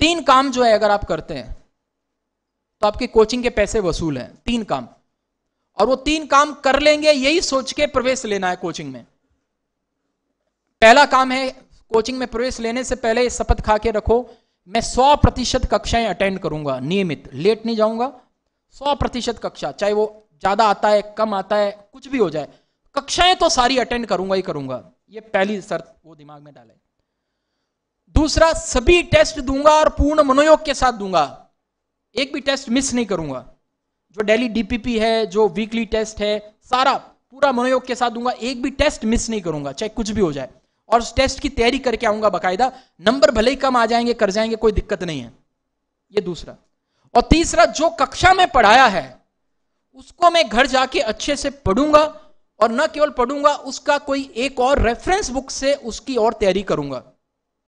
तीन काम जो है अगर आप करते हैं तो आपके कोचिंग के पैसे वसूल हैं तीन काम और वो तीन काम कर लेंगे यही सोच के प्रवेश लेना है कोचिंग में पहला काम है कोचिंग में प्रवेश लेने से पहले शपथ खा के रखो मैं सौ प्रतिशत कक्षाएं अटेंड करूंगा नियमित लेट नहीं जाऊंगा सौ प्रतिशत कक्षा चाहे वो ज्यादा आता है कम आता है कुछ भी हो जाए कक्षाएं तो सारी अटेंड करूंगा ही करूंगा ये पहली शर्त वो दिमाग में डाले दूसरा सभी टेस्ट दूंगा और पूर्ण मनोयोग के साथ दूंगा एक भी टेस्ट मिस नहीं करूंगा जो डेली डीपीपी है जो वीकली टेस्ट है सारा पूरा मनोयोग के साथ दूंगा एक भी टेस्ट मिस नहीं करूंगा चाहे कुछ भी हो जाए और उस टेस्ट की तैयारी करके आऊंगा बाकायदा नंबर भले ही कम आ जाएंगे कर जाएंगे कोई दिक्कत नहीं है ये दूसरा और तीसरा जो कक्षा में पढ़ाया है उसको मैं घर जाके अच्छे से पढ़ूंगा और न केवल पढ़ूंगा उसका कोई एक और रेफरेंस बुक से उसकी और तैयारी करूंगा